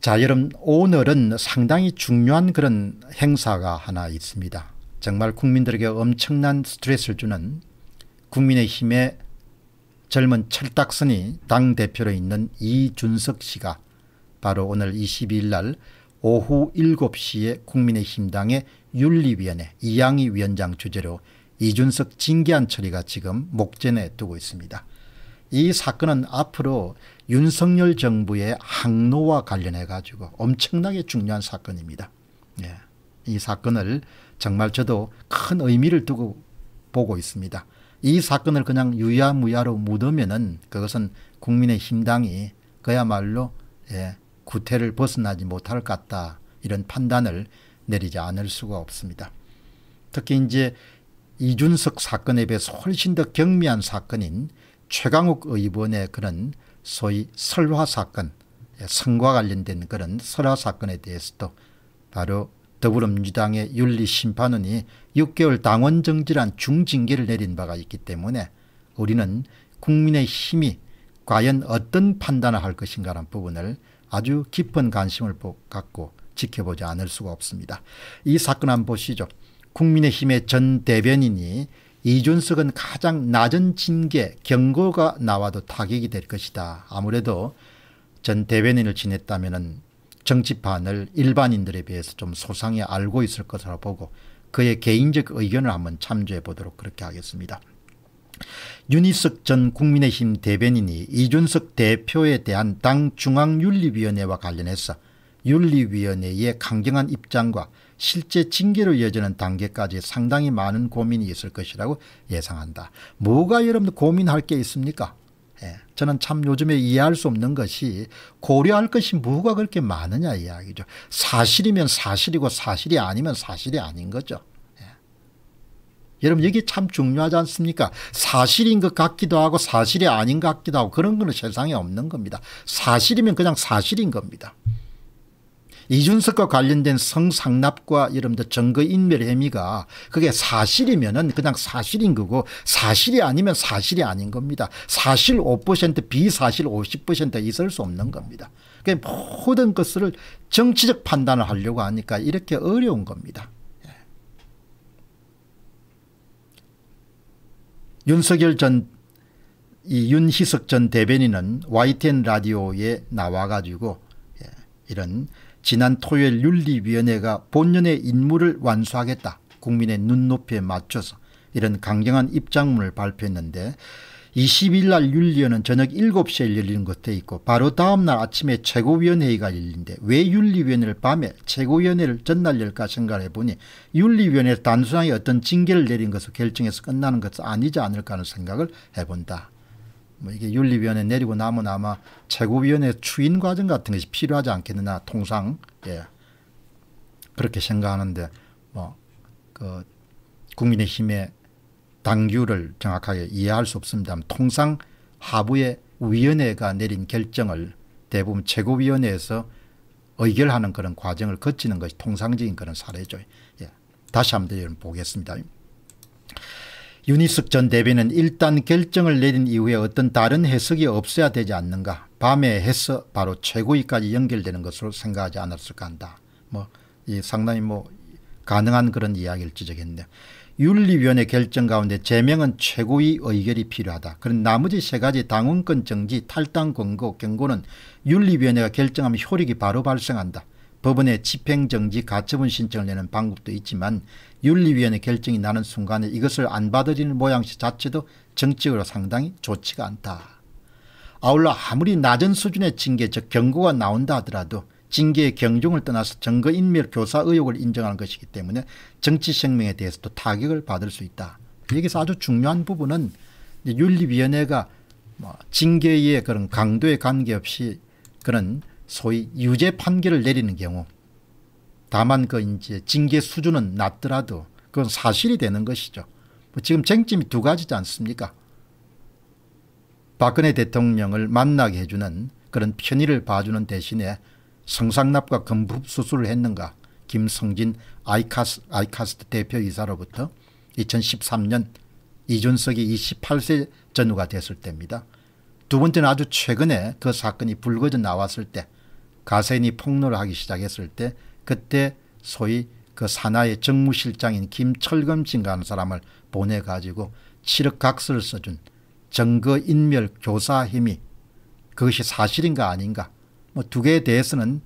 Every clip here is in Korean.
자, 여러분, 오늘은 상당히 중요한 그런 행사가 하나 있습니다. 정말 국민들에게 엄청난 스트레스를 주는 국민의힘의 젊은 철딱선이 당대표로 있는 이준석 씨가 바로 오늘 22일 날 오후 7시에 국민의힘당의 윤리위원회 이양희 위원장 주재로 이준석 징계안 처리가 지금 목전에 두고 있습니다. 이 사건은 앞으로 윤석열 정부의 항로와 관련해 가지고 엄청나게 중요한 사건입니다. 예. 이 사건을 정말 저도 큰 의미를 두고 보고 있습니다. 이 사건을 그냥 유야무야로 묻으면은 그것은 국민의 힘당이 그야말로 예, 구태를 벗어나지 못할 것 같다 이런 판단을 내리지 않을 수가 없습니다. 특히 이제 이준석 사건에 비해서 훨씬 더 경미한 사건인 최강욱 의원의 그런 소위 설화 사건, 선과 예, 관련된 그런 설화 사건에 대해서도 바로 더불어민주당의 윤리심판원이 6개월 당원 정지란 중징계를 내린 바가 있기 때문에 우리는 국민의 힘이 과연 어떤 판단을 할 것인가라는 부분을 아주 깊은 관심을 갖고 지켜보지 않을 수가 없습니다. 이 사건 한번 보시죠. 국민의힘의 전 대변인이 이준석은 가장 낮은 징계 경고가 나와도 타격이 될 것이다. 아무래도 전 대변인을 지냈다면 정치판을 일반인들에 비해서 좀 소상히 알고 있을 것으로 보고 그의 개인적 의견을 한번 참조해 보도록 그렇게 하겠습니다. 윤희석 전 국민의힘 대변인이 이준석 대표에 대한 당 중앙윤리위원회와 관련해서 윤리위원회의 강경한 입장과 실제 징계로 이어지는 단계까지 상당히 많은 고민이 있을 것이라고 예상한다. 뭐가 여러분 고민할 게 있습니까? 예, 저는 참 요즘에 이해할 수 없는 것이 고려할 것이 뭐가 그렇게 많으냐 이야기죠. 사실이면 사실이고 사실이 아니면 사실이 아닌 거죠. 예. 여러분 여기 참 중요하지 않습니까? 사실인 것 같기도 하고 사실이 아닌 것 같기도 하고 그런 거 세상에 없는 겁니다. 사실이면 그냥 사실인 겁니다. 이준석과 관련된 성상납과 이른바 증거인멸 혐의가 그게 사실이면은 그냥 사실인 거고 사실이 아니면 사실이 아닌 겁니다. 사실 5% 비사실 50% 있을 수 없는 겁니다. 그 모든 것을 정치적 판단을 하려고 하니까 이렇게 어려운 겁니다. 예. 윤석열 전, 이 윤희석 전 대변인은 YTN 라디오에 나와가지고 예, 이런 지난 토요일 윤리위원회가 본연의 임무를 완수하겠다. 국민의 눈높이에 맞춰서 이런 강경한 입장문을 발표했는데 20일 날 윤리위원은 저녁 7시에 열리는 것돼 있고 바로 다음 날 아침에 최고위원회의가 열린데 왜 윤리위원회를 밤에 최고위원회를 전날 열까 생각을 해보니 윤리위원회 단순하게 어떤 징계를 내린 것을 결정해서 끝나는 것은 아니지 않을까 하는 생각을 해본다. 뭐 이게 윤리위원회 내리고 나면 아마 최고위원회 추인 과정 같은 것이 필요하지 않겠느냐 통상 예 그렇게 생각하는데 뭐그 국민의힘의 당규를 정확하게 이해할 수없습니다 통상 하부의 위원회가 내린 결정을 대부분 최고위원회에서 의결하는 그런 과정을 거치는 것이 통상적인 그런 사례죠. 예. 다시 한번 보겠습니다. 윤희숙 전 대변인 은 일단 결정을 내린 이후에 어떤 다른 해석이 없어야 되지 않는가. 밤에 해서 바로 최고위까지 연결되는 것으로 생각하지 않았을까 한다. 뭐이 상당히 뭐 가능한 그런 이야기를 지적했네요. 윤리위원회 결정 가운데 제명은 최고위 의결이 필요하다. 그런 나머지 세 가지 당원권 정지, 탈당 권고, 경고는 윤리위원회가 결정하면 효력이 바로 발생한다. 법원에 집행정지 가처분 신청을 내는 방법도 있지만 윤리위원회 결정이 나는 순간에 이것을 안 받아들이는 모양새 자체도 정치적으로 상당히 좋지가 않다. 아울러 아무리 낮은 수준의 징계 즉 경고가 나온다 하더라도 징계의 경중을 떠나서 증거인멸 교사 의혹을 인정하는 것이기 때문에 정치 생명에 대해서도 타격을 받을 수 있다. 여기서 아주 중요한 부분은 윤리위원회가 뭐 징계의 그런 강도에 관계없이 그런 소위 유죄 판결을 내리는 경우 다만 그 이제 징계 수준은 낮더라도 그건 사실이 되는 것이죠. 뭐 지금 쟁점이 두 가지지 않습니까? 박근혜 대통령을 만나게 해주는 그런 편의를 봐주는 대신에 성상납과 금부 수술을 했는가 김성진 아이카스, 아이카스트 대표이사로부터 2013년 이준석이 28세 전후가 됐을 때입니다. 두 번째는 아주 최근에 그 사건이 불거져 나왔을 때 가세인이 폭로를 하기 시작했을 때 그때 소위 그 산하의 정무실장인 김철금 진가하는 사람을 보내가지고 칠흑각서를 써준 정거인멸 교사 힘이 그것이 사실인가 아닌가 뭐 두 개에 대해서는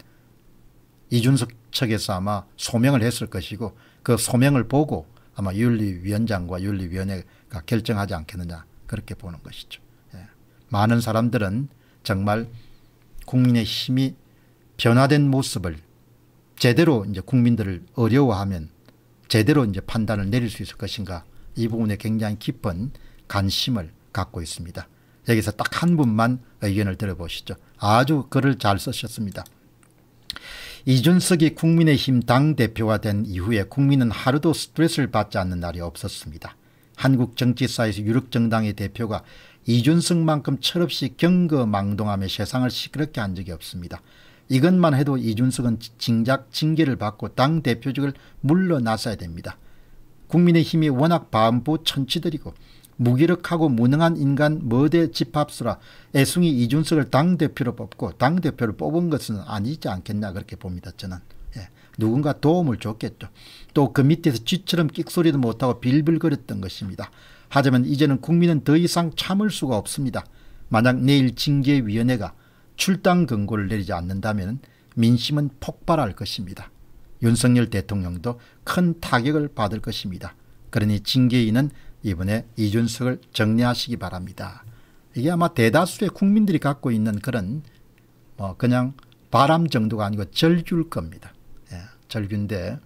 이준석 측에서 아마 소명을 했을 것이고 그 소명을 보고 아마 윤리위원장과 윤리위원회가 결정하지 않겠느냐 그렇게 보는 것이죠. 예. 많은 사람들은 정말 국민의 힘이 변화된 모습을 제대로 이제 국민들을 어려워하면 제대로 이제 판단을 내릴 수 있을 것인가 이 부분에 굉장히 깊은 관심을 갖고 있습니다. 여기서 딱 한 분만 의견을 들어보시죠. 아주 글을 잘 쓰셨습니다. 이준석이 국민의힘 당대표가 된 이후에 국민은 하루도 스트레스를 받지 않는 날이 없었습니다. 한국 정치사에서 유력정당의 대표가 이준석만큼 철없이 경거망동하며 세상을 시끄럽게 한 적이 없습니다. 이것만 해도 이준석은 징작 징계를 받고 당 대표직을 물러나서야 됩니다. 국민의힘이 워낙 반부 천치들이고 무기력하고 무능한 인간 머대 집합수라 애숭이 이준석을 당대표로 뽑고 당대표를 뽑은 것은 아니지 않겠나 그렇게 봅니다. 저는. 예. 누군가 도움을 줬겠죠. 또 그 밑에서 쥐처럼 끽소리도 못하고 빌빌거렸던 것입니다. 하지만 이제는 국민은 더 이상 참을 수가 없습니다. 만약 내일 징계위원회가 출당 권고를 내리지 않는다면 민심은 폭발할 것입니다. 윤석열 대통령도 큰 타격을 받을 것입니다. 그러니 징계인은 이번에 이준석을 정리하시기 바랍니다. 이게 아마 대다수의 국민들이 갖고 있는 그런 뭐 그냥 바람 정도가 아니고 절규일 겁니다. 예, 절규인데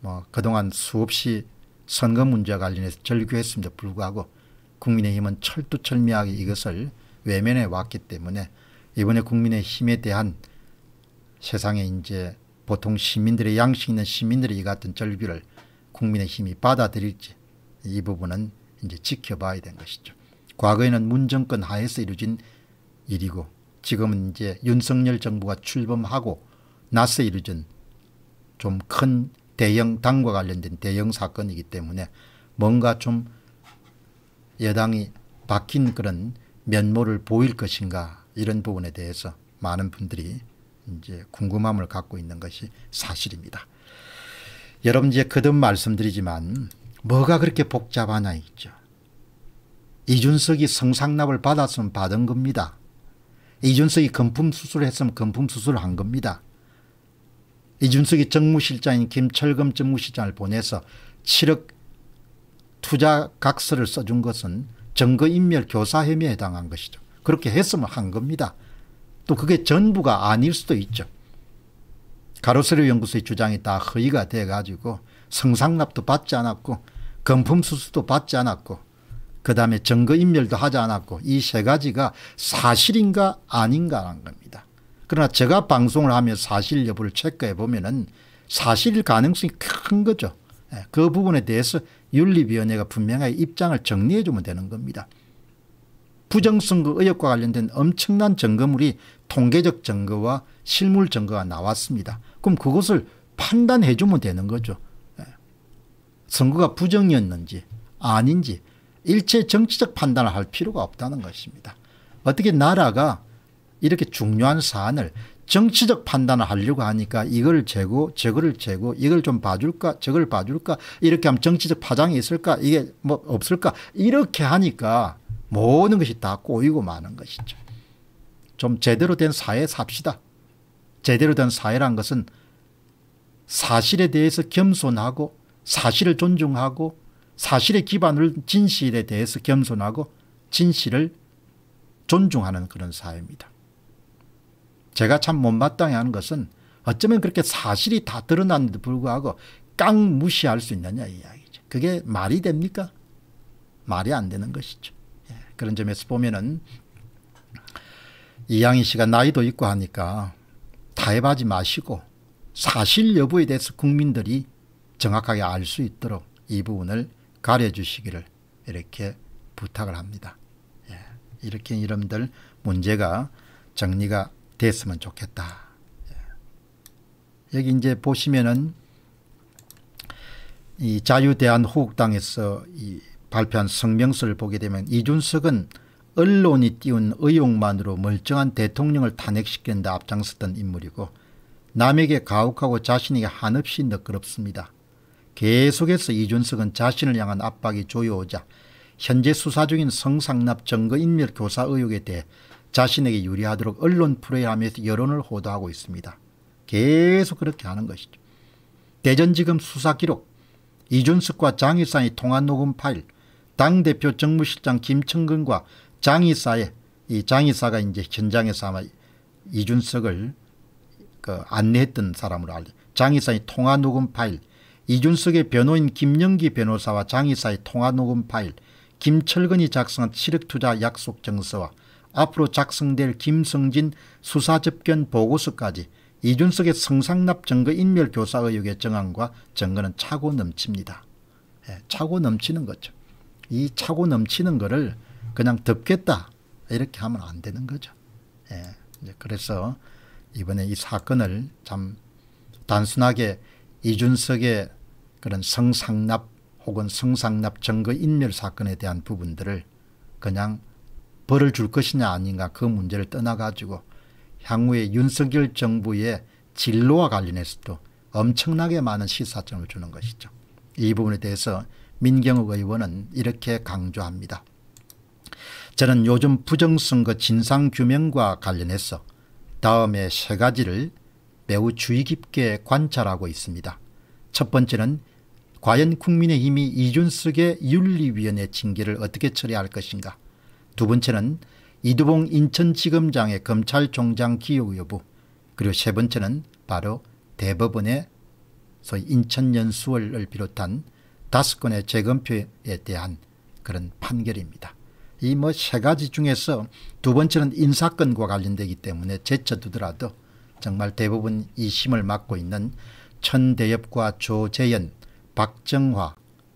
뭐 그동안 수없이 선거 문제와 관련해서 절규했음에도 불구하고 국민의힘은 철두철미하게 이것을 외면해 왔기 때문에 이번에 국민의힘에 대한 세상에 이제 보통 시민들의 양식 있는 시민들의 이 같은 절규를 국민의힘이 받아들일지 이 부분은 이제 지켜봐야 된 것이죠. 과거에는 문정권 하에서 이루어진 일이고 지금은 이제 윤석열 정부가 출범하고 나서 이루어진 좀 큰 대형 당과 관련된 대형 사건이기 때문에 뭔가 좀 여당이 바뀐 그런 면모를 보일 것인가 이런 부분에 대해서 많은 분들이 이제 궁금함을 갖고 있는 것이 사실입니다. 여러분 이제 거듭 말씀드리지만 뭐가 그렇게 복잡하냐 있죠. 이준석이 성상납을 받았으면 받은 겁니다. 이준석이 건품 수술을 했으면 건품 수술을 한 겁니다. 이준석이 정무실장인 김철금 정무실장을 보내서 7억 투자 각서를 써준 것은 정거인멸 교사혐의에 해당한 것이죠. 그렇게 했으면 한 겁니다. 또 그게 전부가 아닐 수도 있죠. 가로세로 연구소의 주장이 다 허위가 돼가지고 성상납도 받지 않았고 금품수수도 받지 않았고 그 다음에 증거인멸도 하지 않았고 이 세 가지가 사실인가 아닌가라는 겁니다. 그러나 제가 방송을 하며 사실 여부를 체크해 보면은 사실 일 가능성이 큰 거죠. 예, 그 부분에 대해서 윤리위원회가 분명하게 입장을 정리해 주면 되는 겁니다. 부정선거 의혹과 관련된 엄청난 증거물이 통계적 증거와 실물 증거가 나왔습니다. 그럼 그것을 판단해 주면 되는 거죠. 예. 선거가 부정이었는지 아닌지 일체 정치적 판단을 할 필요가 없다는 것입니다. 어떻게 나라가 이렇게 중요한 사안을 정치적 판단을 하려고 하니까 이걸 재고 저거를 재고 이걸 좀 봐줄까 저걸 봐줄까 이렇게 하면 정치적 파장이 있을까 이게 뭐 없을까 이렇게 하니까 모든 것이 다 꼬이고 마는 것이죠. 좀 제대로 된 사회 삽시다. 제대로 된 사회란 것은 사실에 대해서 겸손하고 사실을 존중하고 사실의 기반을 진실에 대해서 겸손하고 진실을 존중하는 그런 사회입니다. 제가 참 못마땅해 하는 것은 어쩌면 그렇게 사실이 다 드러났는데도 불구하고 깡 무시할 수 있느냐 이야기죠. 그게 말이 됩니까? 말이 안 되는 것이죠. 그런 점에서 보면은 이양희 씨가 나이도 있고 하니까 타협하지 마시고 사실 여부에 대해서 국민들이 정확하게 알 수 있도록 이 부분을 가려주시기를 이렇게 부탁을 합니다. 예, 이렇게 이름들 문제가 정리가 됐으면 좋겠다. 예. 여기 이제 보시면은 이 자유대한호국당에서 이 발표한 성명서를 보게 되면 이준석은 언론이 띄운 의혹만으로 멀쩡한 대통령을 탄핵시키는 데 앞장섰던 인물이고 남에게 가혹하고 자신에게 한없이 너끄럽습니다. 계속해서 이준석은 자신을 향한 압박이 조여오자 현재 수사 중인 성상납 증거인멸 교사 의혹에 대해 자신에게 유리하도록 언론 프로임하면서 여론을 호도하고 있습니다. 계속 그렇게 하는 것이죠. 대전지검 수사기록, 이준석과 장일산이통한 녹음 파일, 당대표 정무실장 김청근과 장의사의 이 장의사가 이제 현장에서 아마 이준석을 그 안내했던 사람으로 알려. 장의사의 통화 녹음 파일, 이준석의 변호인 김영기 변호사와 장의사의 통화 녹음 파일, 김철근이 작성한 실익투자 약속 증서와 앞으로 작성될 김성진 수사접견 보고서까지 이준석의 성상납 증거 인멸 교사 의혹의 정황과 증거는 차고 넘칩니다. 예, 차고 넘치는 거죠. 이 차고 넘치는 거를 그냥 덮겠다 이렇게 하면 안 되는 거죠. 예. 그래서 이번에 이 사건을 참 단순하게 이준석의 그런 성상납 혹은 성상납 증거인멸 사건에 대한 부분들을 그냥 벌을 줄 것이냐 아닌가 그 문제를 떠나가지고 향후에 윤석열 정부의 진로와 관련해서도 엄청나게 많은 시사점을 주는 것이죠. 이 부분에 대해서 민경욱 의원은 이렇게 강조합니다. 저는 요즘 부정선거 진상규명과 관련해서 다음에 세 가지를 매우 주의 깊게 관찰하고 있습니다. 첫 번째는 과연 국민의힘이 이준석의 윤리위원회 징계를 어떻게 처리할 것인가. 두 번째는 이두봉 인천지검장의 검찰총장 기용 여부. 그리고 세 번째는 바로 대법원의 소위 인천연수원을 비롯한 다섯 건의 재검표에 대한 그런 판결입니다. 이 뭐 세 가지 중에서 두 번째는 인사건과 관련되기 때문에 제쳐두더라도 정말 대부분 이 심을 맡고 있는 천대엽과 조재현, 박정화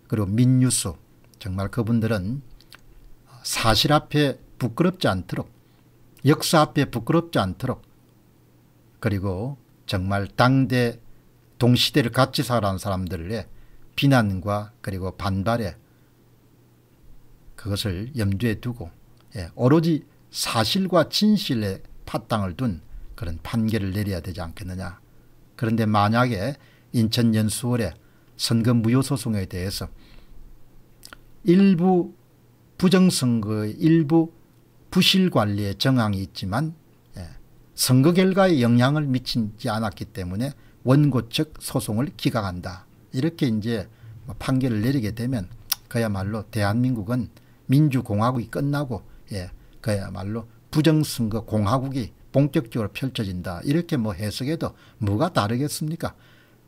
그리고 민유수 정말 그분들은 사실 앞에 부끄럽지 않도록 역사 앞에 부끄럽지 않도록 그리고 정말 당대 동시대를 같이 살아온 사람들의 비난과 그리고 반발에 그것을 염두에 두고 예, 오로지 사실과 진실에 파땅을 둔 그런 판결을 내려야 되지 않겠느냐. 그런데 만약에 인천연수월의 선거 무효 소송에 대해서 일부 부정선거의 일부 부실관리의 정황이 있지만 예, 선거 결과에 영향을 미치지 않았기 때문에 원고 측 소송을 기각한다. 이렇게 이제 뭐 판결을 내리게 되면 그야말로 대한민국은 민주공화국이 끝나고 예, 그야말로 부정선거 공화국이 본격적으로 펼쳐진다. 이렇게 뭐 해석해도 뭐가 다르겠습니까?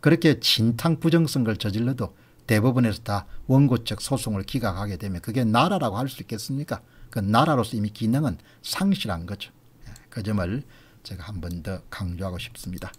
그렇게 진탕 부정선거를 저질러도 대법원에서 다 원고적 소송을 기각하게 되면 그게 나라라고 할 수 있겠습니까? 그 나라로서 이미 기능은 상실한 거죠. 예, 그 점을 제가 한 번 더 강조하고 싶습니다.